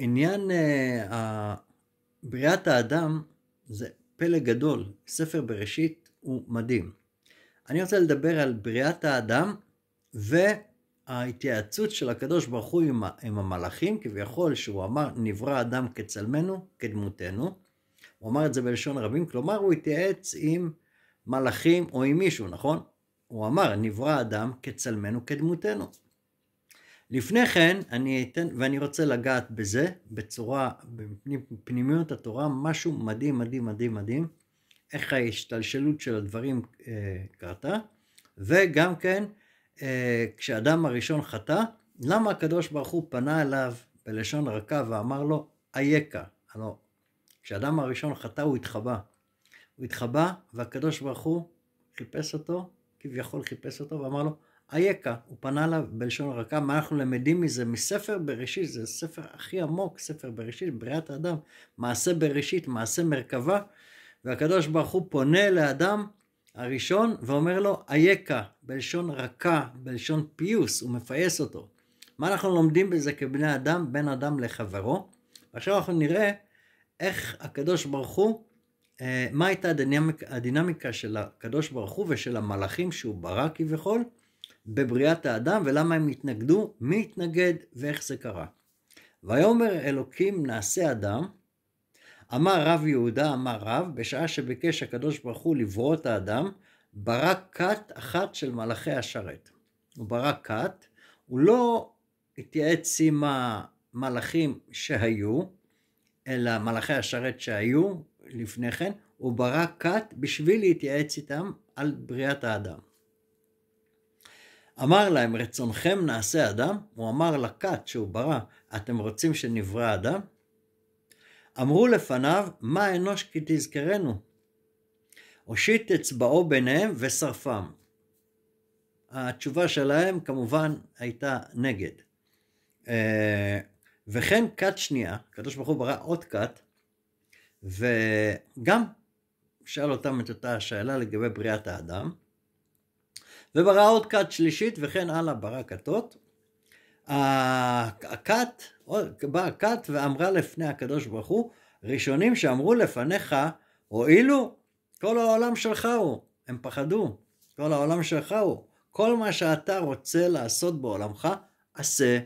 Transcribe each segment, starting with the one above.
עניין אה, בריאת האדם זה פלא גדול, ספר בראשית הוא מדהים. אני רוצה לדבר על בריאת האדם וההתייעצות של הקדוש ברוך הוא עם, עם המלאכים, כביכול שהוא אמר נברא אדם כצלמנו, כדמותנו. הוא אמר את זה בלשון רבים, כלומר הוא התייעץ עם מלאכים או עם מישהו, נכון? הוא אמר נברא אדם כצלמנו, כדמותנו. לפני כן אני אתן, ואני רוצה לגעת בזה בצורה, בפנימיות התורה, משהו מדהים מדהים מדהים מדהים, איך ההשתלשלות של הדברים אה, קרתה, וגם כן אה, כשאדם הראשון חטא, למה הקדוש ברוך הוא פנה אליו בלשון רכה ואמר לו אייכה, הלא כשאדם הראשון חטא הוא התחבא, הוא התחבא והקדוש ברוך הוא חיפש אותו, כביכול חיפש אותו ואמר לו אייכה, הוא פנה אליו בלשון רכה, מה אנחנו למדים מזה? מספר בראשית, זה ספר הכי עמוק, ספר בראשית, בריאת האדם, מעשה בראשית, מעשה מרכבה, והקדוש ברוך הוא פונה לאדם הראשון ואומר לו אייכה, בלשון רכה, בלשון פיוס, הוא מפייס אותו. מה אנחנו לומדים בזה כבני אדם, בין אדם לחברו? עכשיו אנחנו נראה איך הקדוש ברוך הוא, אה, מה הייתה הדינמיק, הדינמיקה של הקדוש ברוך הוא ושל המלאכים שהוא ברא כביכול, בבריאת האדם ולמה הם התנגדו, מי התנגד ואיך זה קרה. ויאמר אלוקים נעשה אדם, אמר רב יהודה אמר רב, בשעה שביקש הקדוש ברוך הוא לברוא את האדם, ברא כת אחת של מלאכי השרת. הוא ברא כת, הוא לא התייעץ עם המלאכים שהיו, אלא מלאכי השרת שהיו לפני כן, הוא ברא כת בשביל להתייעץ איתם על בריאת האדם. אמר להם, רצונכם נעשה אדם? הוא אמר לכת שהוא ברא, אתם רוצים שנברא אדם? אמרו לפניו, מה אנוש כי תזכרנו? הושיט אצבעו ביניהם ושרפם. התשובה שלהם כמובן הייתה נגד. אה, וכן כת שנייה, הקדוש ברוך הוא ברא עוד כת, וגם שאל אותם את אותה השאלה לגבי בריאת האדם. וברא עוד כת שלישית וכן הלאה ברא כתות. הכת, באה הכת ואמרה לפני הקדוש ברוך הוא, ראשונים שאמרו לפניך, הואילו, כל העולם שלך הוא, הם פחדו, כל העולם שלך הוא, כל מה שאתה רוצה לעשות בעולמך, עשה.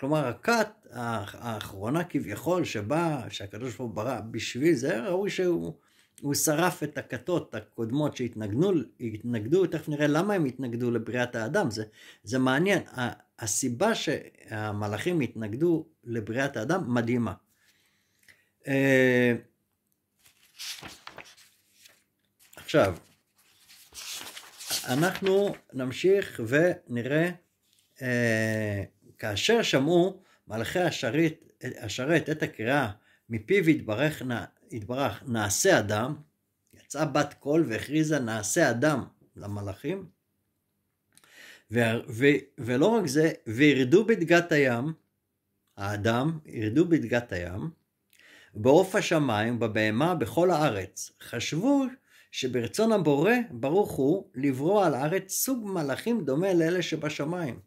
כלומר, הכת האחרונה כביכול, שבה, שהקדוש ברוך הוא ברא בשביל זה, ראוי שהוא הוא שרף את הכתות הקודמות שהתנגדו, תכף נראה למה הם התנגדו לבריאת האדם, זה, זה מעניין. הסיבה שהמלאכים התנגדו לבריאת האדם מדהימה. אה, עכשיו, אנחנו נמשיך ונראה אה, כאשר שמעו מלאכי השרת, השרת את הקריאה מפיו יתברך התברך, נעשה אדם, יצאה בת קול והכריזה נעשה אדם למלאכים, ו, ו, ולא רק זה, וירדו בדגת הים, האדם, ירדו בדגת הים, בעוף השמיים, בבהמה, בכל הארץ. חשבו שברצון הבורא, ברוך הוא, לברוא על הארץ סוג מלאכים דומה לאלה שבשמיים.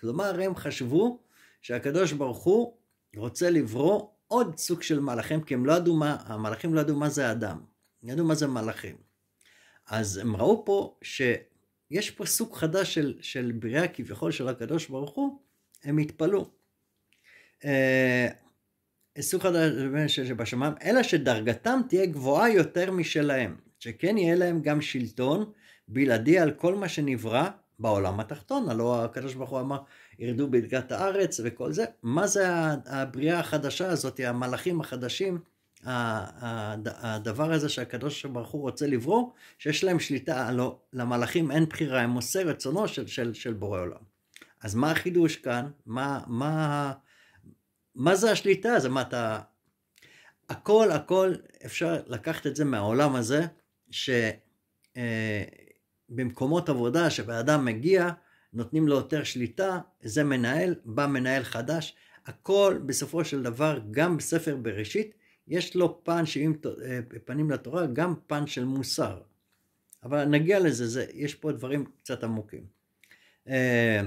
כלומר, הם חשבו שהקדוש ברוך הוא רוצה לברוא עוד סוג של מלאכים, כי הם לא ידעו מה, המלאכים לא ידעו מה זה אדם, הם ידעו מה זה מלאכים. אז הם ראו פה שיש פה סוג חדש של, של בריאה כביכול של הקדוש ברוך הוא, הם התפלאו. אה, סוג חדש שבשמיים, אלא שדרגתם תהיה גבוהה יותר משלהם, שכן יהיה להם גם שלטון בלעדי על כל מה שנברא בעולם התחתון, הלא הקדוש ברוך הוא אמר ירדו בדגת הארץ וכל זה. מה זה הבריאה החדשה הזאת, המלאכים החדשים, הדבר הזה שהקדוש ברוך הוא רוצה לברוא, שיש להם שליטה, לא, למלאכים אין בחירה, הם עושי רצונו של, של, של בורא עולם. אז מה החידוש כאן? מה, מה, מה זה השליטה? זה מה אתה... הכל הכל אפשר לקחת את זה מהעולם הזה, שבמקומות אה, עבודה שבאדם מגיע נותנים לו יותר שליטה, זה מנהל, בא מנהל חדש, הכל בסופו של דבר, גם בספר בראשית, יש לו פן שעם אה, פנים לתורה, גם פן של מוסר. אבל נגיע לזה, זה, יש פה דברים קצת עמוקים. אה,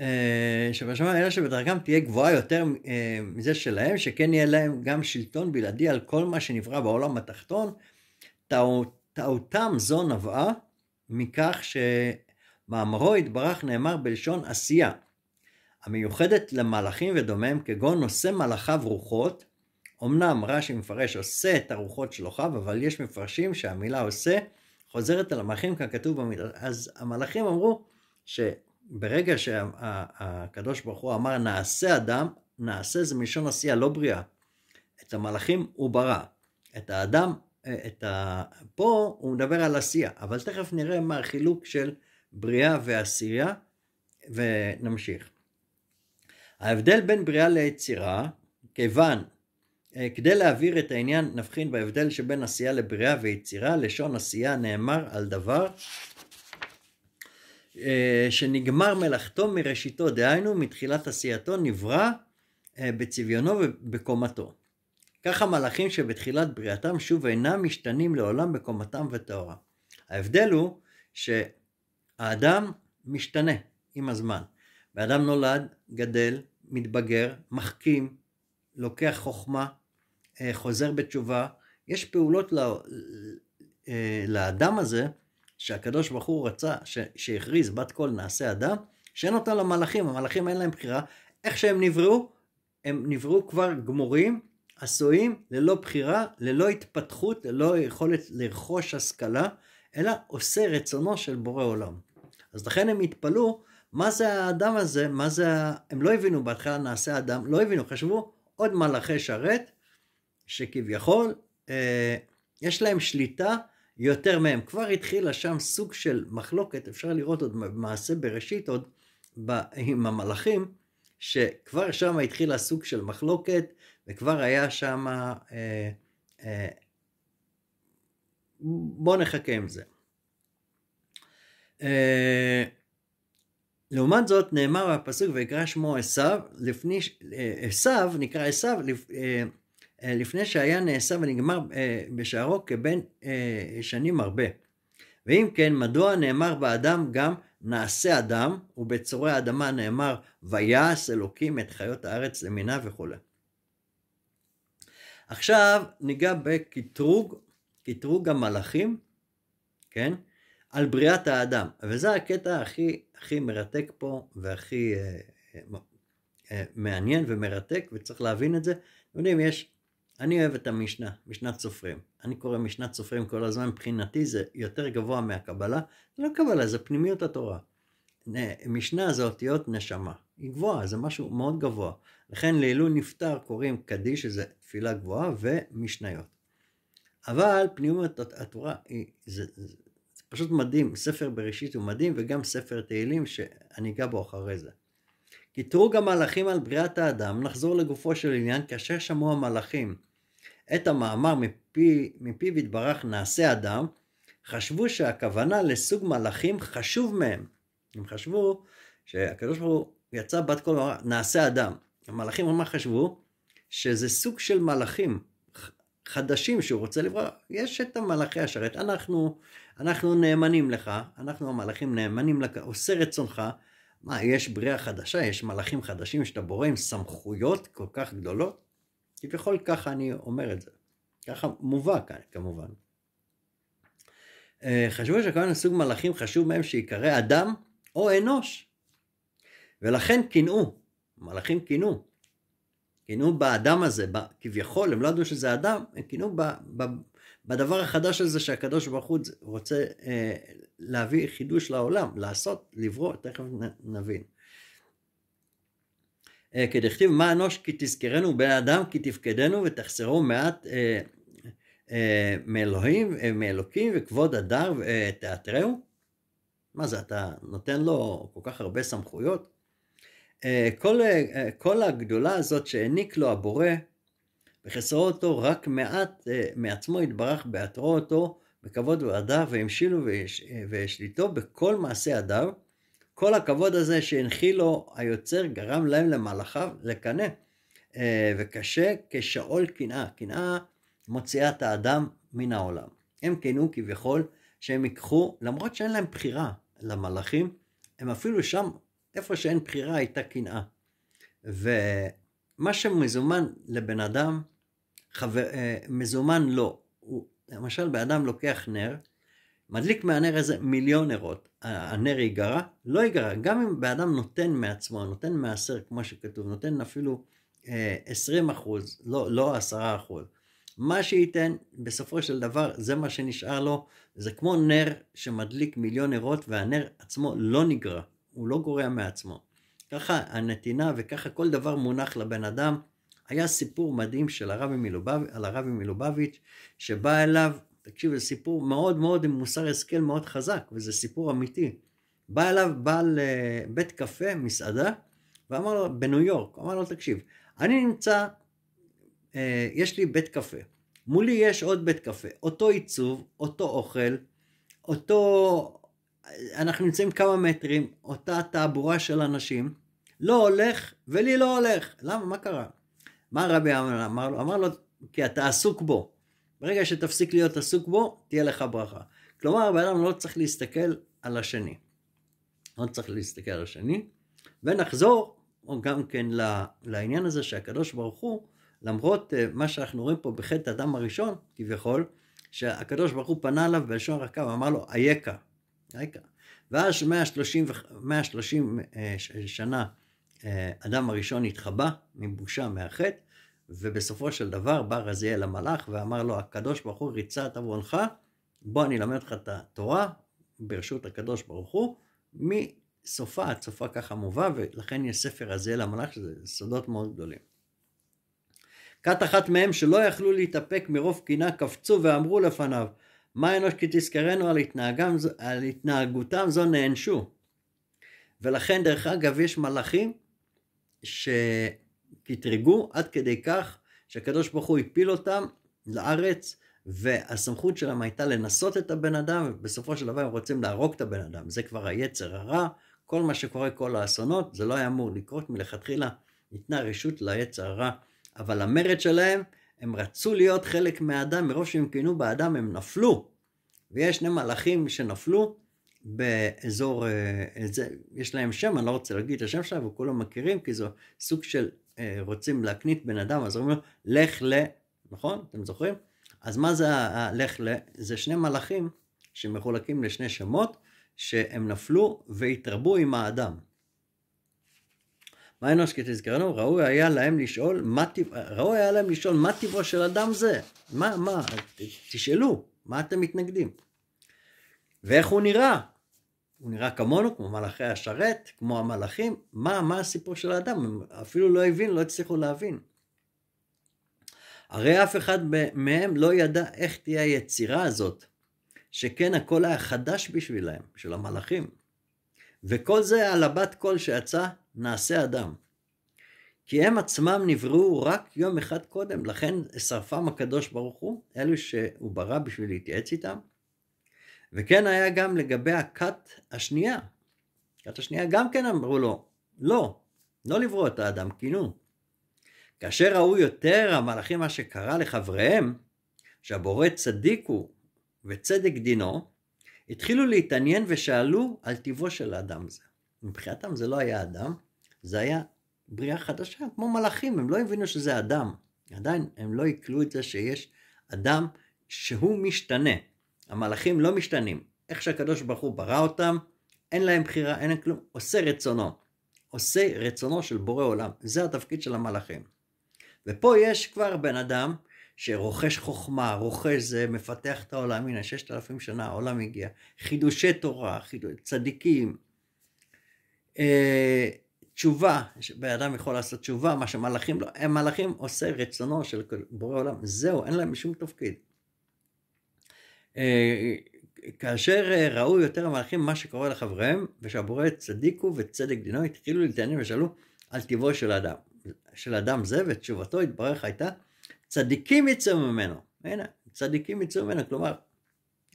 אה, שבשמה אלה שבדרכם תהיה גבוהה יותר מזה שלהם, שכן יהיה להם גם שלטון בלעדי על כל מה שנברא בעולם התחתון. טעותם זו נבעה מכך ש... מאמרו יתברך נאמר בלשון עשייה, המיוחדת למלאכים ודומם כגון נושא מלאכיו רוחות, אמנם רש"י מפרש עושה את הרוחות שלוחיו, אבל יש מפרשים שהמילה עושה חוזרת על המלאכים ככתוב במילה. אז המלאכים אמרו שברגע שהקדוש ברוך הוא אמר נעשה אדם, נעשה זה מלשון עשייה, לא בריאה. את המלאכים הוא ברא, את האדם, את ה... פה הוא מדבר על עשייה, אבל תכף נראה מה החילוק של בריאה ועשייה, ונמשיך. ההבדל בין בריאה ליצירה, כיוון, אה, כדי להעביר את העניין נבחין בהבדל שבין עשייה לבריאה ויצירה, לשון עשייה נאמר על דבר אה, שנגמר מלאכתו מראשיתו, דהיינו מתחילת עשייתו נברא אה, בצביונו ובקומתו. כך המלאכים שבתחילת בריאתם שוב אינם משתנים לעולם בקומתם וטהורה. ההבדל הוא ש... האדם משתנה עם הזמן. ואדם נולד, גדל, מתבגר, מחכים, לוקח חוכמה, אה, חוזר בתשובה. יש פעולות לא, לאדם הזה שהקדוש ברוך הוא רצה, ש, שהכריז בת קול נעשה אדם, שאין אותה למלאכים, המלאכים אין להם בחירה. איך שהם נבראו, הם נבראו כבר גמורים, עשויים, ללא בחירה, ללא התפתחות, ללא יכולת לרכוש השכלה, אלא עושה רצונו של בורא עולם. אז לכן הם התפלאו, מה זה האדם הזה, מה זה, הם לא הבינו בהתחלה נעשה אדם, לא הבינו, חשבו עוד מלאכי שרת, שכביכול אה, יש להם שליטה יותר מהם. כבר התחילה שם סוג של מחלוקת, אפשר לראות עוד מעשה בראשית, עוד ב, עם המלאכים, שכבר שם התחילה סוג של מחלוקת, וכבר היה שם... אה, אה, בואו נחכה עם זה. אה, לעומת זאת נאמר בפסוק ויקרא שמו עשו, לפני, אה, עשו נקרא עשו אה, לפני שהיה נעשה ונגמר בשערו כבן שנים הרבה. ואם כן, מדוע נאמר באדם גם נעשה אדם, ובצורי האדמה נאמר ויעש אלוקים את חיות הארץ למינה וכולי. עכשיו ניגע בקטרוג, קטרוג המלאכים, כן? על בריאת האדם. וזה הקטע הכי, הכי מרתק פה והכי אה, אה, אה, מעניין ומרתק, וצריך להבין את זה. אתם יודעים, יש, אני אוהב את המשנה, משנת סופרים. אני קורא משנת סופרים כל הזמן, מבחינתי זה יותר גבוה מהקבלה. זה לא קבלה, זה פנימיות התורה. משנה זה אותיות נשמה. היא גבוהה, זה משהו מאוד גבוה. לכן לעילוי נפטר קוראים קדיש, שזה תפילה גבוהה, ומשניות. אבל פנימיות התורה, היא, זה, זה, פשוט מדהים, ספר בראשית הוא מדהים וגם ספר תהילים שאני אגע בו אחרי זה. קטרוג המלאכים על בריאת האדם, נחזור לגופו של עניין, כאשר שמעו המלאכים את המאמר מפי, ויתברך נעשה אדם, חשבו שהכוונה לסוג מלאכים חשוב מהם. הם חשבו שהקדוש ברוך הוא יצא בת קול ואמר נעשה אדם. המלאכים ממש חשבו שזה סוג של מלאכים חדשים שהוא רוצה לברוא. יש את המלאכי השרת, אנחנו אנחנו נאמנים לך, אנחנו המלאכים נאמנים לך, עושה רצונך. מה, יש בריאה חדשה, יש מלאכים חדשים שאתה בורא עם סמכויות כל כך גדולות? כביכול ככה אני אומר את זה. ככה מובא כאן, כמובן. אה, חשבו שכמובן סוג מלאכים חשוב מהם שיקרא אדם או אנוש. ולכן קינאו, מלאכים קינאו. קינאו באדם הזה, כביכול, הם לא ידעו שזה אדם, הם קינאו בדבר החדש הזה שהקדוש ברוך הוא רוצה אה, להביא חידוש לעולם, לעשות, לברוא, תכף נבין. אה, כדכתיב מה אנוש כי תזכרנו בן אדם כי תפקדנו ותחסרו מעט אה, אה, מאלוהים, אה, מאלוקים וכבוד הדר אה, מה זה, אתה נותן לו כל כך הרבה סמכויות? אה, כל, אה, כל הגדולה הזאת שהעניק לו הבורא וחסרו אותו רק מעט אה, מעצמו יתברך בעטרו אותו בכבוד ועדיו והמשילו והשליטו בכל מעשי ידיו. כל הכבוד הזה שהנחילו היוצר גרם להם למהלכיו לקנא. אה, וקשה כשאול קנאה. קנאה מוציאה את האדם מן העולם. הם קנאו כביכול שהם ייקחו, למרות שאין להם בחירה למלאכים, הם אפילו שם, איפה שאין בחירה הייתה קנאה. ומה שמזומן לבן אדם חבר, אה, מזומן לא. הוא, למשל, באדם לוקח נר, מדליק מהנר איזה מיליון נרות, הנר ייגרע? לא ייגרע. גם אם באדם נותן מעצמו, נותן מעשר, כמו שכתוב, נותן אפילו אה, 20 אחוז, לא, לא 10 אחוז. מה שייתן, בסופו של דבר, זה מה שנשאר לו. זה כמו נר שמדליק מיליון נרות, והנר עצמו לא נגרע, הוא לא גורע מעצמו. ככה הנתינה וככה כל דבר מונח לבן אדם. היה סיפור מדהים של הרבי מלובב, על הרבי מלובביץ', שבא אליו, תקשיב, זה סיפור מאוד מאוד עם מוסר השכל מאוד חזק, וזה סיפור אמיתי. בא אליו בעל אה, בית קפה, מסעדה, ואמר לו, בניו יורק, אמר לו, תקשיב, אני נמצא, אה, יש לי בית קפה, מולי יש עוד בית קפה, אותו עיצוב, אותו אוכל, אותו, אנחנו נמצאים כמה מטרים, אותה תעבורה של אנשים, לא הולך ולי לא הולך. למה? מה קרה? מה רבי אמנון אמר לו? אמר לו, כי אתה עסוק בו. ברגע שתפסיק להיות עסוק בו, תהיה לך ברכה. כלומר, הבן אדם לא צריך להסתכל על השני. לא צריך להסתכל על השני. ונחזור גם כן לעניין הזה שהקדוש ברוך הוא, למרות אה, מה שאנחנו רואים פה בחטא האדם הראשון, כביכול, שהקדוש ברוך הוא פנה אליו בלשון רכה ואמר לו, אייכה, אייכה. ואז 130, 130 אה, שנה אדם הראשון התחבא מבושה מהחטא, ובסופו של דבר בא רזיאל המלאך ואמר לו, הקדוש ברוך הוא ריצה את עוונך, בוא אני אלמד לך את התורה ברשות הקדוש ברוך הוא, מסופה עד סופה ככה מובא, ולכן יש ספר רזיאל המלאך, שזה סודות מאוד גדולים. כת אחת מהם שלא יכלו להתאפק מרוב קינה קפצו ואמרו לפניו, מה אנוש כי תזכרנו על, התנהגם, על התנהגותם זו נענשו. ולכן דרך אגב יש מלאכים שקטרגו עד כדי כך שהקדוש ברוך הוא הפיל אותם לארץ והסמכות שלהם הייתה לנסות את הבן אדם ובסופו של דבר הם רוצים להרוג את הבן אדם זה כבר היצר הרע כל מה שקורה כל האסונות זה לא היה אמור לקרות מלכתחילה ניתנה רשות ליצר הרע אבל המרד שלהם הם רצו להיות חלק מהאדם מרוב שהם כינו באדם הם נפלו ויש שני מלאכים שנפלו באזור, אה, זה, יש להם שם, אני לא רוצה להגיד את השם שלהם, וכולם מכירים, כי זה סוג של אה, רוצים להקנית בן אדם, אז אומרים לו, לך ל... נכון? אתם זוכרים? אז מה זה הלך ל... זה שני מלאכים שמחולקים לשני שמות, שהם נפלו והתרבו עם האדם. מה אנוש כי תזכרנו? ראוי היה להם לשאול מה טיב... ראוי היה להם לשאול מה טבעו של אדם זה. מה, מה, ת, תשאלו, מה אתם מתנגדים? ואיך הוא נראה? הוא נראה כמונו, כמו מלאכי השרת, כמו המלאכים, מה, מה הסיפור של האדם? הם אפילו לא הבינו, לא הצליחו להבין. הרי אף אחד מהם לא ידע איך תהיה היצירה הזאת, שכן הכל היה חדש בשבילהם, של המלאכים. וכל זה על הבת קול שיצא, נעשה אדם. כי הם עצמם נבראו רק יום אחד קודם, לכן שרפם הקדוש ברוך הוא, אלו שהוא ברא בשביל להתייעץ איתם, וכן היה גם לגבי הכת השנייה. הכת השנייה גם כן אמרו לו, לא, לא לברוא את האדם, כי נו. כאשר ראו יותר המלאכים מה שקרה לחבריהם, שהבורא צדיק הוא וצדק דינו, התחילו להתעניין ושאלו על טיבו של האדם הזה. מבחינתם זה לא היה אדם, זה היה בריאה חדשה, כמו מלאכים, הם לא הבינו שזה אדם. עדיין הם לא עיכלו את זה שיש אדם שהוא משתנה. המלאכים לא משתנים. איך שהקדוש ברוך הוא ברא אותם, אין להם בחירה, אין להם כלום, עושה רצונו. עושה רצונו של בורא עולם. זה התפקיד של המלאכים. ופה יש כבר בן אדם שרוכש חוכמה, רוכש זה, מפתח את העולם. הנה, ששת אלפים שנה העולם הגיע. חידושי תורה, חידוש, צדיקים. אה, תשובה, בן אדם יכול לעשות תשובה, מה שמלאכים לא, הם מלאכים עושה רצונו של בורא עולם. זהו, אין להם שום תפקיד. אה, כאשר אה, ראו יותר המלאכים מה שקורה לחבריהם, ושהבורא צדיקו וצדק דינו, התחילו להתעניין ושאלו על טבעו של אדם. של אדם זה, ותשובתו התברך הייתה, צדיקים יצאו ממנו. הנה, צדיקים יצאו ממנו, כלומר,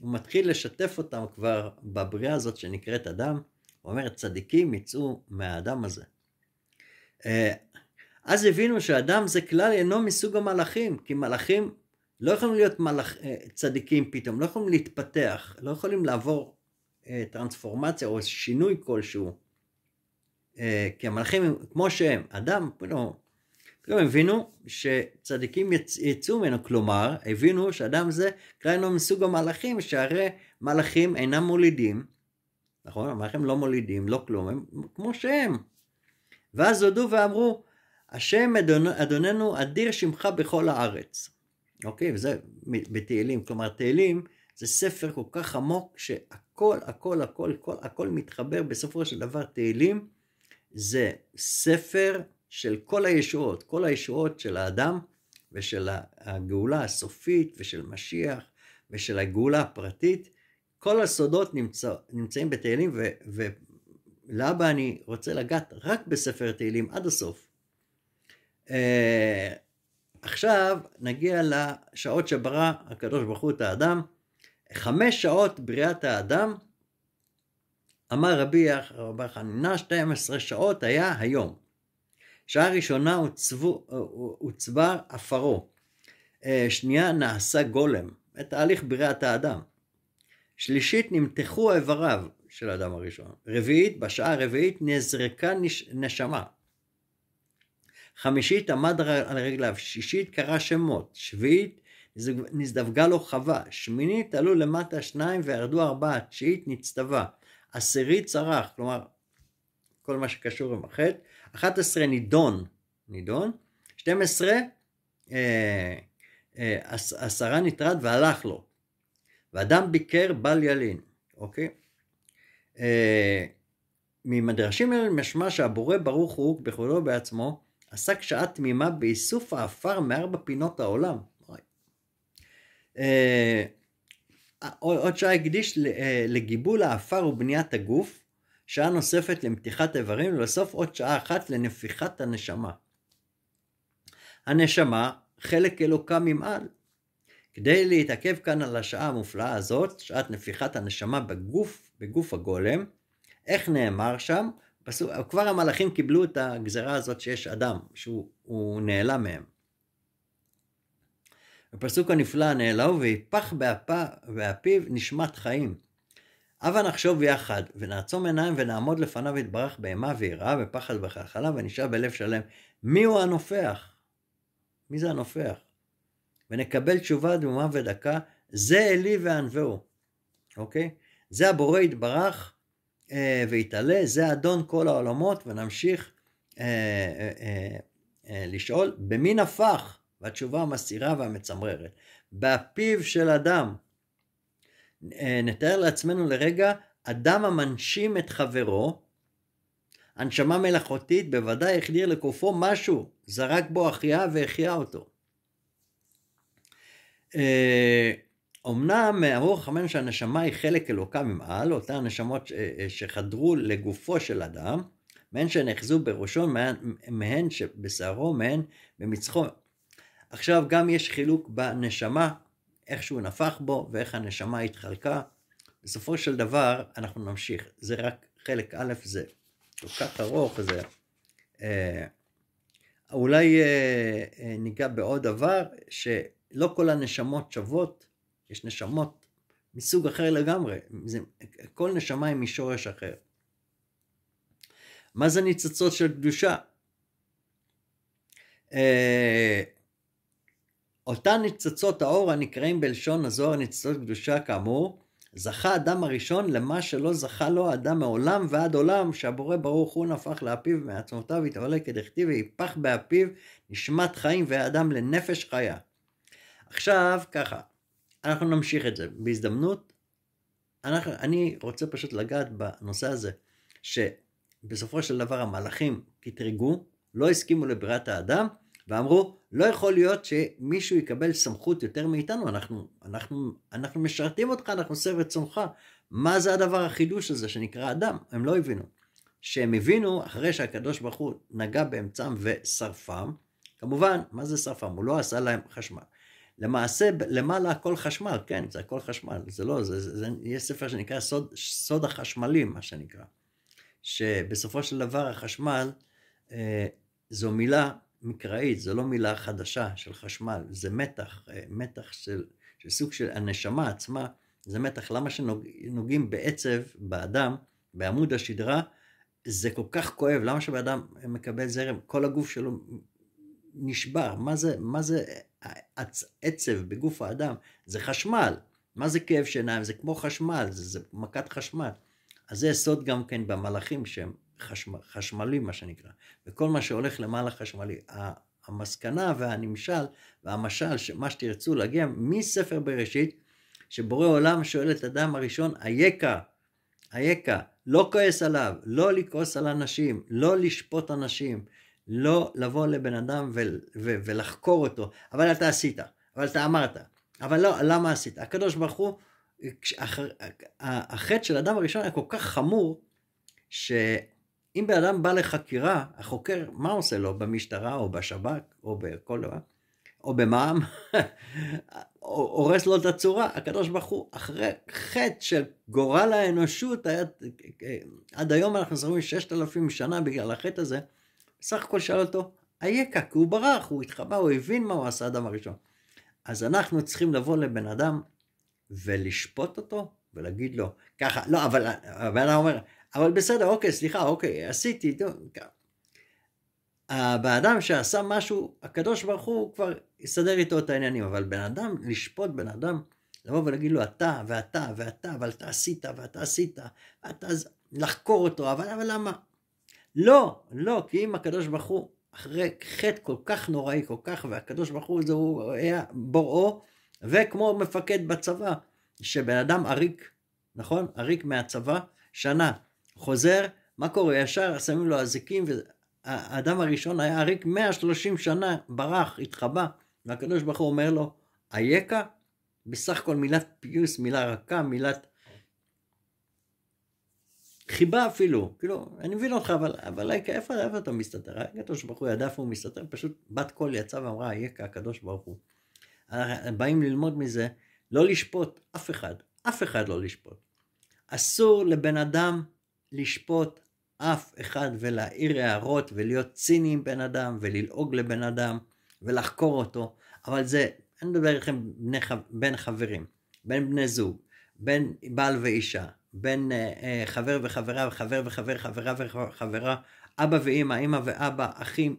הוא מתחיל לשתף אותם כבר בבריאה הזאת שנקראת אדם, הוא אומר, צדיקים יצאו מהאדם הזה. אה, אז הבינו שאדם זה כלל אינו מסוג המלאכים, כי מלאכים לא יכולים להיות מלאכ... אה, צדיקים פתאום, לא יכולים להתפתח, לא יכולים לעבור אה, טרנספורמציה או שינוי כלשהו. אה, כי המלאכים הם כמו שהם, אדם, פתאום, פתאום הבינו שצדיקים יצ... יצאו ממנו, כלומר, הבינו שאדם זה קראנו מסוג המלאכים, שהרי מלאכים אינם מולידים, נכון? המלאכים לא מולידים, לא כלום, הם כמו שהם. ואז הודו ואמרו, השם אדוננו אדיר שמך בכל הארץ. אוקיי? וזה בתהילים, כלומר תהילים זה ספר כל כך עמוק שהכל, הכל, הכל, הכל, הכל מתחבר. בסופו של דבר תהילים זה ספר של כל הישועות, כל הישועות של האדם ושל הגאולה הסופית ושל משיח ושל הגאולה הפרטית. כל הסודות נמצא, נמצאים בתהילים, ו... ו ולאבא אני רוצה לגעת רק בספר תהילים עד הסוף. אה, עכשיו נגיע לשעות שברא הקדוש ברוך הוא את האדם. חמש שעות בריאת האדם, אמר רבי חנינה, 12 שעות היה היום. שעה ראשונה הוצבו, הוצבר עפרו. אה, שנייה נעשה גולם, תהליך בריאת האדם. שלישית נמתחו איבריו של האדם הראשון. רביעית, בשעה הרביעית נזרקה נשמה. חמישית עמד על רגליו, שישית קרא שמות, שביעית נזדווגה לו חווה, שמינית עלו למטה שניים וירדו ארבעה, תשיעית נצטווה, עשירית צרח, כלומר כל מה שקשור עם החטא, אחת עשרה נידון, נידון, שתים עשרה אה, אה, עשרה נטרד והלך לו, ואדם ביקר בל ילין, אוקיי? אה, ממדרשים אלה משמע שהבורא ברוך הוא בכבודו בעצמו עסק שעה תמימה באיסוף האפר מארבע פינות העולם. אה, עוד שעה הקדיש אה, לגיבול האפר ובניית הגוף, שעה נוספת למתיחת איברים, ולסוף עוד שעה אחת לנפיחת הנשמה. הנשמה, חלק אלוקה ממעל. כדי להתעכב כאן על השעה המופלאה הזאת, שעת נפיחת הנשמה בגוף, בגוף הגולם, איך נאמר שם? פסוק, כבר המלאכים קיבלו את הגזרה הזאת שיש אדם, שהוא נעלם מהם. הפסוק הנפלא נעלהו, ויפח באפה, באפיו נשמת חיים. הבה נחשוב יחד, ונעצום עיניים ונעמוד לפניו יתברך בהמה ויראה ופחד וחלחלה, ונשאר בלב שלם. מי הוא הנופח? מי זה הנופח? ונקבל תשובה דמומה ודקה, זה אלי וענווהו, אוקיי? זה הבורא יתברך אה, ויתעלה, זה אדון כל העולמות, ונמשיך אה, אה, לשאול, במי נפח? והתשובה המסעירה והמצמררת. בפיו של אדם. נתאר לעצמנו לרגע אדם המנשים את חברו, הנשמה מלאכותית בוודאי החדיר לקופו משהו, זרק בו החייאה והחיה אותו. אמנם אמרו אה, חכמים שהנשמה היא חלק אלוקה ממעל, אותן נשמות אה, אה, שחדרו לגופו של אדם, מהן שנאחזו בראשו, מהן, מהן שבשערו, מהן במצחו. עכשיו גם יש חילוק בנשמה, איך שהוא נפח בו ואיך הנשמה התחלקה. בסופו של דבר אנחנו נמשיך, זה רק חלק א', זה כל כך ארוך, זה... אה, אולי אה, אה, ניגע בעוד דבר, שלא כל הנשמות שוות. יש נשמות מסוג אחר לגמרי, זה, כל נשמה היא משורש אחר. מה זה ניצוצות של קדושה? אה, אותן ניצוצות האור הנקראים בלשון הזוהר ניצוצות קדושה כאמור, זכה אדם הראשון למה שלא זכה לו אדם מעולם ועד עולם, שהבורא ברוך הוא נפח לאפיו מעצמותיו התעולה כדכתיב ויפח באפיו נשמת חיים והאדם לנפש חיה. עכשיו ככה, אנחנו נמשיך את זה. בהזדמנות, אנחנו, אני רוצה פשוט לגעת בנושא הזה, שבסופו של דבר המלאכים קטרגו, לא הסכימו לבריאת האדם, ואמרו, לא יכול להיות שמישהו יקבל סמכות יותר מאיתנו, אנחנו, אנחנו, אנחנו משרתים אותך, אנחנו סב וצומך. מה זה הדבר החידוש הזה שנקרא אדם? הם לא הבינו. שהם הבינו אחרי שהקדוש ברוך הוא נגע באמצעם ושרפם, כמובן, מה זה שרפם? הוא לא עשה להם חשמל. למעשה למעלה הכל חשמל, כן, זה הכל חשמל, זה לא, זה, זה, זה, יש ספר שנקרא סוד, סוד החשמלים, מה שנקרא, שבסופו של דבר החשמל אה, זו מילה מקראית, זו לא מילה חדשה של חשמל, זה מתח, אה, מתח של, של סוג של הנשמה עצמה, זה מתח, למה שנוגעים בעצב, באדם, בעמוד השדרה, זה כל כך כואב, למה שבאדם מקבל זרם, כל הגוף שלו נשבר, מה זה, מה זה עצב בגוף האדם זה חשמל. מה זה כאב שיניים? זה כמו חשמל, זה, זה מכת חשמל. אז זה יסוד גם כן במלאכים שהם חשמל, חשמלים, מה שנקרא. וכל מה שהולך למעלה חשמלי. המסקנה והנמשל והמשל, מה שתרצו להגיע מספר בראשית, שבורא עולם שואל את אדם הראשון, אייכה, אייכה, לא כועס עליו, לא לכעוס על אנשים, לא לשפוט אנשים, לא לבוא לבן אדם ו- ו- ולחקור אותו, אבל אתה עשית, אבל אתה אמרת, אבל לא, למה עשית? הקדוש ברוך הוא, כשאח, החטא של אדם הראשון היה כל כך חמור, שאם בן אדם בא לחקירה, החוקר, מה עושה לו? במשטרה או בשב"כ או בכל דבר, או במע"מ, הורס לו את הצורה. הקדוש ברוך הוא, אחרי חטא של גורל האנושות, היה, עד היום אנחנו זוכרים ששת אלפים שנה בגלל החטא הזה, סך הכל שאל אותו, אייכה, כי הוא ברח, הוא התחבא, הוא הבין מה הוא עשה אדם הראשון. אז אנחנו צריכים לבוא לבן אדם ולשפוט אותו ולהגיד לו, ככה, לא, אבל הבן אדם אומר, אבל בסדר, אוקיי, סליחה, אוקיי, עשיתי, ככה. באדם שעשה משהו, הקדוש ברוך הוא כבר יסדר איתו את העניינים, אבל בן אדם, לשפוט בן אדם, לבוא ולהגיד לו אתה ואתה ואתה, אבל אתה עשית ואתה עשית, ואתה לחקור אותו, אבל, אבל למה? לא, לא, כי אם הקדוש ברוך הוא, אחרי חטא כל כך נוראי, כל כך, והקדוש ברוך הוא זה הוא היה בוראו, וכמו מפקד בצבא, שבן אדם עריק, נכון? עריק מהצבא, שנה, חוזר, מה קורה? ישר שמים לו אזיקים, והאדם הראשון היה עריק 130 שנה, ברח, התחבא, והקדוש ברוך הוא אומר לו, אייכה? בסך הכל מילת פיוס, מילה רכה, מילת חיבה אפילו, כאילו, אני מבין אותך, אבל, אבל אייקה, איפה, איפה אתה מסתתר? הקדוש ברוך הוא ידע איפה הוא מסתתר, פשוט בת קול יצאה ואמרה, אייכה הקדוש ברוך הוא. אה, באים ללמוד מזה, לא לשפוט אף אחד, אף אחד לא לשפוט. אסור לבן אדם לשפוט אף אחד ולהעיר הערות ולהיות ציני עם בן אדם וללעוג לבן אדם ולחקור אותו, אבל זה, אני מדבר איתכם בין חברים, בין בני זוג, בין בעל ואישה, בין אה, אה, חבר וחברה, וחבר וחבר, חברה וחברה, אבא ואימא, אימא ואבא, אחים.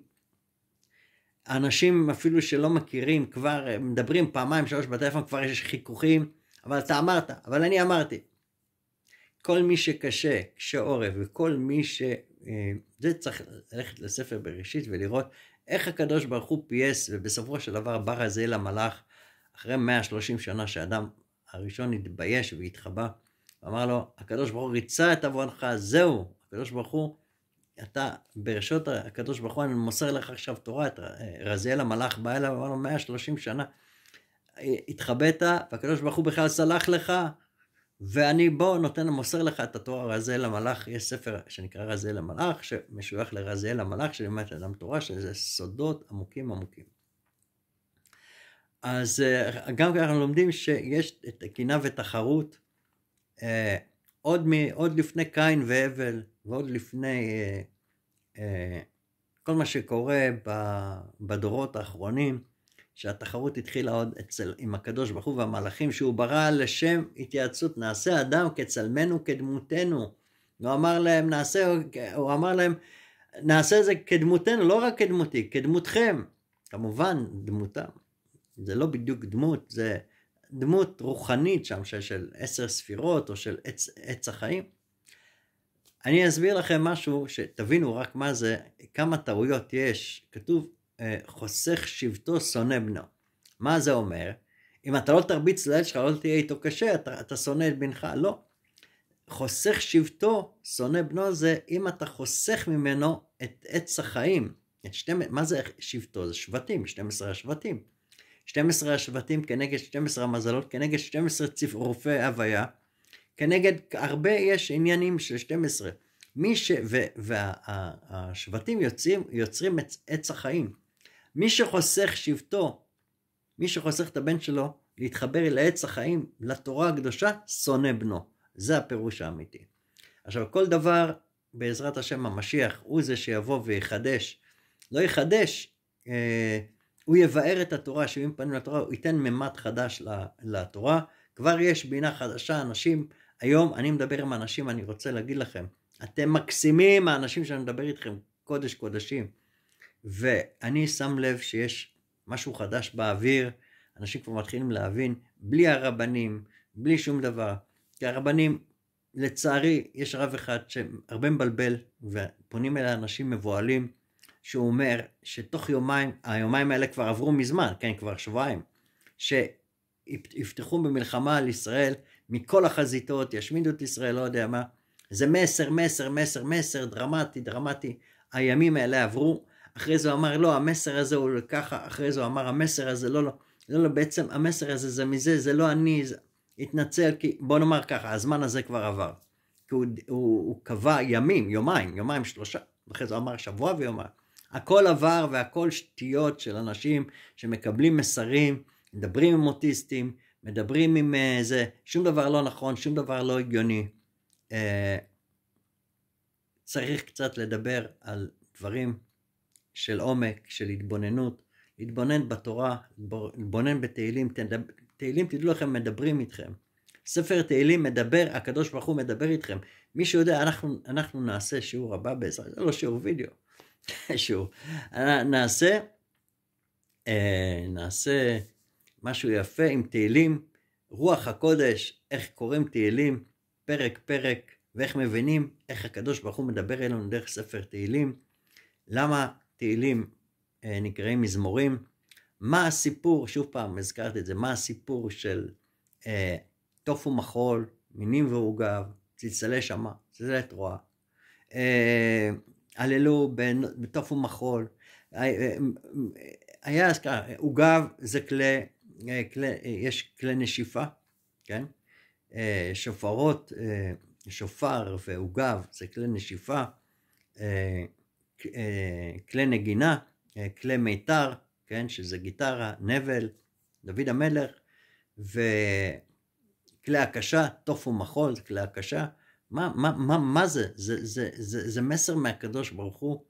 אנשים אפילו שלא מכירים כבר אה, מדברים פעמיים שלוש בטלפון כבר יש חיכוכים אבל אתה אמרת אבל אני אמרתי כל מי שקשה קשה עורף וכל מי ש... אה, זה צריך ללכת לספר בראשית ולראות איך הקדוש ברוך הוא פייס ובסופו של דבר בר הזה למלאך אחרי 130 שנה שאדם הראשון התבייש והתחבא אמר לו, הקדוש ברוך הוא ריצה את עוונך, זהו, הקדוש ברוך הוא, אתה, ברשות הקדוש ברוך הוא, אני מוסר לך עכשיו תורה, את אה, רזיאל המלאך בא אליו, אמר לו, 130 שנה, אה, התחבאת, והקדוש ברוך הוא בכלל סלח לך, ואני בוא נותן, מוסר לך את התורה, רזיאל המלאך, יש ספר שנקרא רזיאל המלאך, שמשוייך לרזיאל המלאך, שלימד אדם תורה, שזה סודות עמוקים עמוקים. אז אה, גם ככה אנחנו לומדים שיש את קינה ותחרות, אה, עוד, מ, עוד לפני קין והבל ועוד לפני אה, אה, כל מה שקורה בדורות האחרונים, שהתחרות התחילה עוד אצל, עם הקדוש ברוך הוא והמלאכים שהוא ברא לשם התייעצות נעשה אדם כצלמנו כדמותנו. הוא אמר להם נעשה, הוא אמר להם נעשה זה כדמותנו, לא רק כדמותי, כדמותכם. כמובן דמותם. זה לא בדיוק דמות, זה דמות רוחנית שם של של עשר ספירות או של עץ, עץ החיים. אני אסביר לכם משהו שתבינו רק מה זה, כמה טעויות יש. כתוב אה, חוסך שבטו שונא בנו. מה זה אומר? אם אתה לא תרביץ לילד שלך, לא תהיה איתו קשה, אתה, אתה שונא את בנך. לא. חוסך שבטו, שונא בנו זה אם אתה חוסך ממנו את עץ החיים. את שתי, מה זה שבטו? זה שבטים, 12 השבטים. 12 השבטים כנגד 12 המזלות, כנגד 12 צפרופי הוויה, כנגד הרבה יש עניינים של 12. מי ש... והשבטים וה, יוצרים, יוצרים את עץ החיים. מי שחוסך שבטו, מי שחוסך את הבן שלו להתחבר אל עץ החיים, לתורה הקדושה, שונא בנו. זה הפירוש האמיתי. עכשיו, כל דבר, בעזרת השם המשיח, הוא זה שיבוא ויחדש. לא יחדש אה, הוא יבאר את התורה, שבעים פנים לתורה, הוא ייתן ממד חדש לתורה. כבר יש בינה חדשה, אנשים, היום אני מדבר עם אנשים, אני רוצה להגיד לכם, אתם מקסימים, האנשים שאני מדבר איתכם, קודש קודשים. ואני שם לב שיש משהו חדש באוויר, אנשים כבר מתחילים להבין, בלי הרבנים, בלי שום דבר. כי הרבנים, לצערי, יש רב אחד שהרבה מבלבל, ופונים אל האנשים מבוהלים. שהוא אומר שתוך יומיים, היומיים האלה כבר עברו מזמן, כן, כבר שבועיים, שיפתחו במלחמה על ישראל מכל החזיתות, ישמידו את ישראל, לא יודע מה. זה מסר, מסר, מסר, מסר, דרמטי, דרמטי. הימים האלה עברו, אחרי זה הוא אמר, לא, המסר הזה הוא ככה, אחרי זה הוא אמר, המסר הזה, לא, לא, לא, לא, בעצם המסר הזה זה מזה, זה לא אני, זה... התנצל, כי בוא נאמר ככה, הזמן הזה כבר עבר. כי הוא, הוא, הוא קבע ימים, יומיים, יומיים, שלושה, ואחרי זה הוא אמר שבוע ויומיים. הכל עבר והכל שטויות של אנשים שמקבלים מסרים, מדברים עם אוטיסטים, מדברים עם uh, זה, שום דבר לא נכון, שום דבר לא הגיוני. אה, צריך קצת לדבר על דברים של עומק, של התבוננות, להתבונן בתורה, להתבונן בתהילים, תהילים תדעו לכם מדברים איתכם. ספר תהילים מדבר, הקדוש ברוך הוא מדבר איתכם. מי שיודע, אנחנו, אנחנו נעשה שיעור הבא בעזרת, זה לא שיעור וידאו. שוב, אה, נעשה, אה, נעשה משהו יפה עם תהילים, רוח הקודש, איך קוראים תהילים, פרק פרק, ואיך מבינים איך הקדוש ברוך הוא מדבר אלינו דרך ספר תהילים, למה תהילים אה, נקראים מזמורים, מה הסיפור, שוב פעם הזכרתי את זה, מה הסיפור של אה, תוף ומחול, מינים ועוגב, צלצלי שמה, צלצלי תרועה. אה, הללו בטופו מחול. אה, היה אז ככה, עוגב זה כלי, אה, כלי, אה, יש כלי נשיפה, כן? שופרות, שופר ועוגב זה כלי נשיפה, כלי נגינה, כלי מיתר, כן? שזה גיטרה, נבל, דוד המלך, וכלי הקשה, תוף ומחול זה כלי הקשה. מה, מה, מה, מה זה? זה, זה, זה? זה מסר מהקדוש ברוך הוא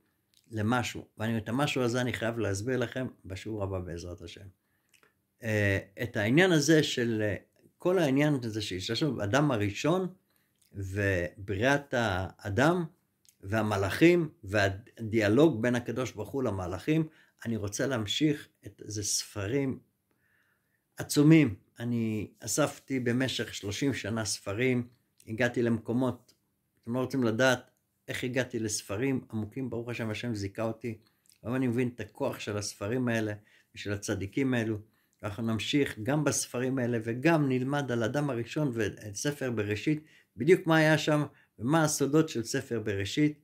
למשהו, ואני את המשהו הזה אני חייב להסביר לכם בשיעור הבא בעזרת השם. אה, את העניין הזה של, אה, כל העניין הזה שיש לנו אדם הראשון ובריאת האדם והמלאכים והדיאלוג בין הקדוש ברוך הוא למלאכים, אני רוצה להמשיך את זה ספרים עצומים. אני אספתי במשך 30 שנה ספרים, הגעתי למקומות, אתם לא רוצים לדעת איך הגעתי לספרים עמוקים, ברוך השם, השם זיכה אותי. היום אני מבין את הכוח של הספרים האלה ושל הצדיקים האלו. אנחנו נמשיך גם בספרים האלה וגם נלמד על אדם הראשון ואת ספר בראשית, בדיוק מה היה שם ומה הסודות של ספר בראשית,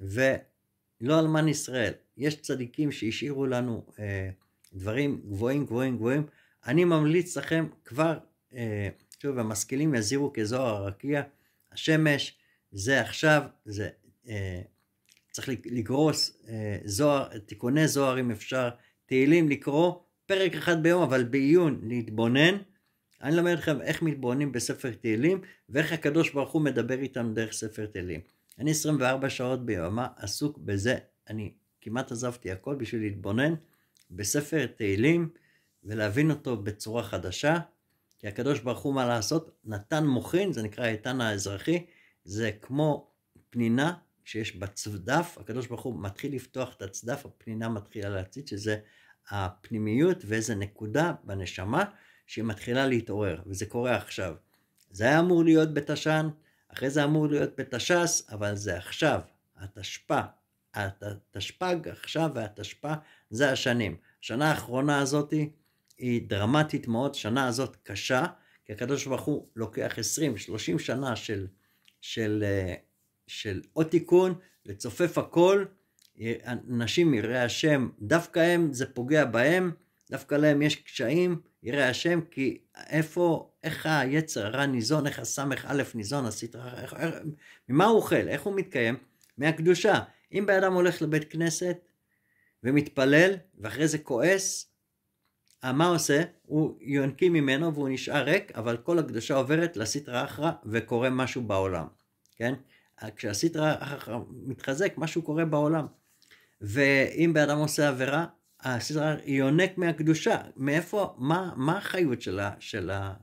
ולא אלמן ישראל. יש צדיקים שהשאירו לנו אה, דברים גבוהים גבוהים גבוהים. אני ממליץ לכם כבר אה, כתוב, המשכילים יזהירו כזוהר הרקיע, השמש, זה עכשיו, זה אה, צריך לגרוס אה, זוהר, תיקוני זוהר אם אפשר, תהילים לקרוא, פרק אחד ביום, אבל בעיון, להתבונן. אני אלמד אתכם איך מתבוננים בספר תהילים, ואיך הקדוש ברוך הוא מדבר איתם דרך ספר תהילים. אני 24 שעות ביממה עסוק בזה, אני כמעט עזבתי הכל בשביל להתבונן בספר תהילים ולהבין אותו בצורה חדשה. כי הקדוש ברוך הוא מה לעשות, נתן מוחין, זה נקרא האיתן האזרחי, זה כמו פנינה שיש בה צדף, הקדוש ברוך הוא מתחיל לפתוח את הצדף, הפנינה מתחילה להציץ, שזה הפנימיות ואיזה נקודה בנשמה שהיא מתחילה להתעורר, וזה קורה עכשיו. זה היה אמור להיות בתש"ן, אחרי זה אמור להיות בתש"ס, אבל זה עכשיו, התשפ"א, התשפ"ג עכשיו והתשפ"א, זה השנים. השנה האחרונה הזאתי היא דרמטית מאוד, שנה הזאת קשה, כי הקדוש ברוך הוא לוקח 20-30 שנה של, של, אה, של עוד תיקון, לצופף הכל, אנשים יראי השם, דווקא הם, זה פוגע בהם, דווקא להם יש קשיים, יראי השם, כי איפה, איך היצר הרע ניזון, איך הסמך א' ניזון, הסטרה, איך, איך, ממה הוא אוכל, איך הוא מתקיים? מהקדושה. אם בן אדם הולך לבית כנסת ומתפלל, ואחרי זה כועס, מה עושה? הוא יונקי ממנו והוא נשאר ריק, אבל כל הקדושה עוברת לסטרא אחרא וקורה משהו בעולם, כן? כשהסטרא אחרא מתחזק, משהו קורה בעולם. ואם בן אדם עושה עבירה, הסדרה יונק מהקדושה, מאיפה, מה, מה החיות שלה, של ה,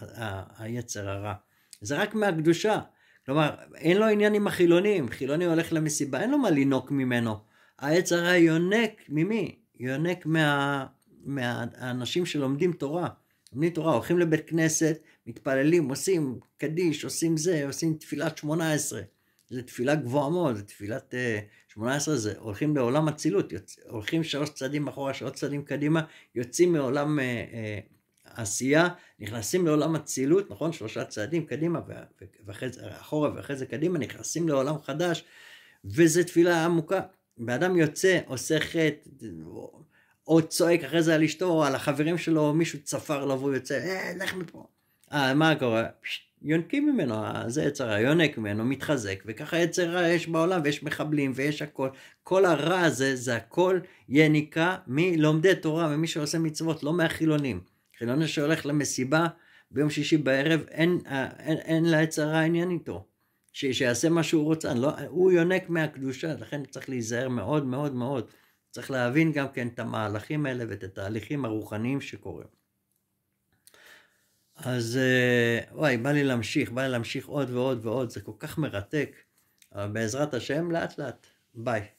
ה, היצר הרע? זה רק מהקדושה. כלומר, אין לו עניין עם החילונים, חילוני הולך למסיבה, אין לו מה לינוק ממנו. היצר הרע יונק, ממי? יונק מה, מהאנשים שלומדים תורה. לומדים תורה, הולכים לבית כנסת, מתפללים, עושים קדיש, עושים זה, עושים תפילת שמונה עשרה. זו תפילה גבוהה מאוד, זו תפילת אה, שמונה עשרה, זה הולכים לעולם אצילות, הולכים שלוש צעדים אחורה, שלוש צעדים קדימה, יוצאים מעולם אה, אה, עשייה, נכנסים לעולם אצילות, נכון? שלושה צעדים קדימה, ואחרי זה אחורה ואחרי זה קדימה, נכנסים לעולם חדש, וזו תפילה עמוקה. בן אדם יוצא, עושה חטא, או צועק אחרי זה על אשתו, על החברים שלו, מישהו צפר לו והוא יוצא, אה, לך מפה. אה, מה קורה? פש, יונקים ממנו, אה, זה יצר הרע, יונק ממנו, מתחזק, וככה יצר רע יש בעולם, ויש מחבלים, ויש הכל. כל הרע הזה, זה הכל יניקה מלומדי תורה, ממי שעושה מצוות, לא מהחילונים. חילוני שהולך למסיבה ביום שישי בערב, אין, אה, אין, אין, אין ליצר רע עניין איתו. ש, שיעשה מה שהוא רוצה, לא, הוא יונק מהקדושה, לכן צריך להיזהר מאוד מאוד מאוד. צריך להבין גם כן את המהלכים האלה ואת התהליכים הרוחניים שקורים. אז אה, וואי, בא לי להמשיך, בא לי להמשיך עוד ועוד ועוד, זה כל כך מרתק. אבל בעזרת השם, לאט לאט. ביי.